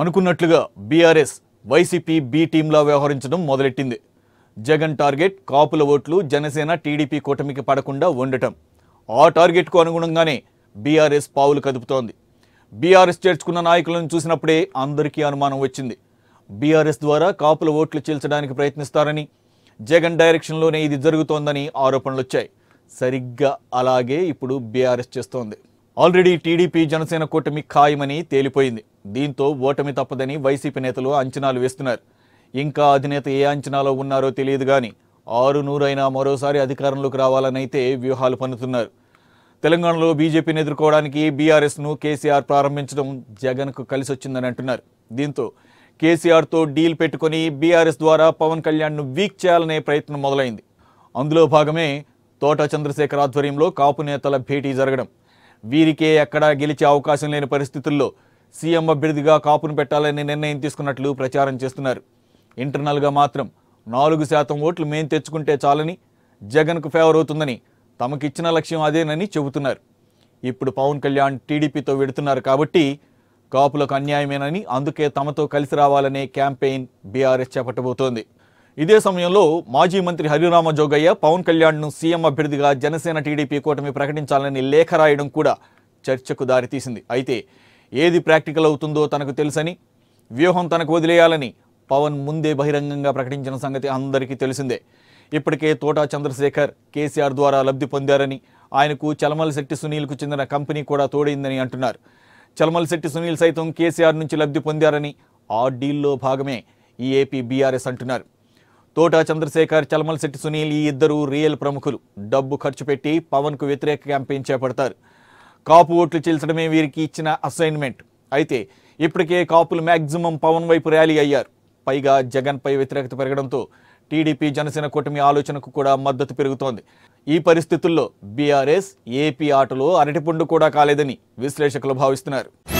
అనుకున్నట్లుగా BRS YCP B టీంలా వ్యవహరించడం మొదలెట్టింది జగన్ టార్గెట్ కాపుల ఓట్లు జనసేన టీడీపీ కూటమికి పడకుండా ఉండటం ఆ టార్గెట్కు అనుగుణంగానే బీఆర్ఎస్ పావులు కదుపుతోంది బీఆర్ఎస్ చేర్చుకున్న నాయకులను చూసినప్పుడే అందరికీ అనుమానం వచ్చింది బీఆర్ఎస్ ద్వారా కాపుల ఓట్లు చీల్చడానికి ప్రయత్నిస్తారని జగన్ డైరెక్షన్లోనే ఇది జరుగుతోందని ఆరోపణలు వచ్చాయి సరిగ్గా అలాగే ఇప్పుడు బీఆర్ఎస్ చేస్తోంది ఆల్రెడీ టీడీపీ జనసేన కూటమి ఖాయమని తేలిపోయింది దీంతో ఓటమి తప్పదని వైసీపీ నేతలు అంచనాలు వేస్తున్నారు ఇంకా అధినేత ఏ అంచనాలో ఉన్నారో తెలియదు కానీ ఆరు నూరైనా మరోసారి అధికారంలోకి రావాలనైతే వ్యూహాలు పన్నుతున్నారు తెలంగాణలో బీజేపీని ఎదుర్కోవడానికి బీఆర్ఎస్ను కేసీఆర్ ప్రారంభించడం జగన్కు కలిసి వచ్చిందని అంటున్నారు దీంతో కేసీఆర్తో డీల్ పెట్టుకుని బీఆర్ఎస్ ద్వారా పవన్ కళ్యాణ్ను వీక్ చేయాలనే ప్రయత్నం మొదలైంది అందులో భాగమే తోట చంద్రశేఖర్ ఆధ్వర్యంలో కాపు నేతల భేటీ జరగడం వీరికే ఎక్కడా గెలిచే అవకాశం లేని పరిస్థితుల్లో సీఎం అభ్యర్థిగా కాపును పెట్టాలని నిర్ణయం తీసుకున్నట్లు ప్రచారం చేస్తున్నారు ఇంటర్నల్గా మాత్రం నాలుగు శాతం ఓట్లు మేం తెచ్చుకుంటే చాలని జగన్కు ఫేవర్ అవుతుందని తమకిచ్చిన లక్ష్యం అదేనని చెబుతున్నారు ఇప్పుడు పవన్ కళ్యాణ్ టీడీపీతో వెడుతున్నారు కాబట్టి కాపులకు అన్యాయమేనని అందుకే తమతో కలిసి రావాలనే క్యాంపెయిన్ బీఆర్ఎస్ చేపట్టబోతోంది ఇదే సమయంలో మాజీ మంత్రి హరిరామ జోగయ్య పవన్ కళ్యాణ్ను సీఎం అభ్యర్థిగా జనసేన టీడీపీ కూటమి ప్రకటించాలని లేఖ రాయడం కూడా చర్చకు దారితీసింది అయితే ఏది ప్రాక్టికల్ అవుతుందో తనకు తెలుసని వ్యూహం తనకు వదిలేయాలని పవన్ ముందే బహిరంగంగా ప్రకటించిన సంగతి అందరికీ తెలిసిందే ఇప్పటికే తోటా చంద్రశేఖర్ కేసీఆర్ ద్వారా లబ్ధి పొందారని ఆయనకు చలమల్ శెట్టి సునీల్కు చెందిన కంపెనీ కూడా తోడైందని అంటున్నారు చలమల్ శెట్టి సునీల్ సైతం కేసీఆర్ నుంచి లబ్ధి పొందారని ఆ డీల్లో భాగమే ఈ ఏపీ బీఆర్ఎస్ అంటున్నారు తోటా చంద్రశేఖర్ చలమల్ శెట్టి సునీల్ ఈ ఇద్దరు రియల్ ప్రముఖులు డబ్బు ఖర్చు పెట్టి పవన్కు వ్యతిరేక క్యాంపెయిన్ చేపడతారు కాపు ఓట్లు చీల్చడమే వీరికి ఇచ్చిన అసైన్మెంట్ అయితే ఇప్పటికే కాపులు మ్యాక్సిమం పవన్ వైపు ర్యాలీ అయ్యారు పైగా జగన్పై వ్యతిరేకత పెరగడంతో టీడీపీ జనసేన కూటమి ఆలోచనకు కూడా మద్దతు పెరుగుతోంది ఈ పరిస్థితుల్లో బీఆర్ఎస్ ఏపీ ఆటలో అరటిపండు కూడా కాలేదని విశ్లేషకులు భావిస్తున్నారు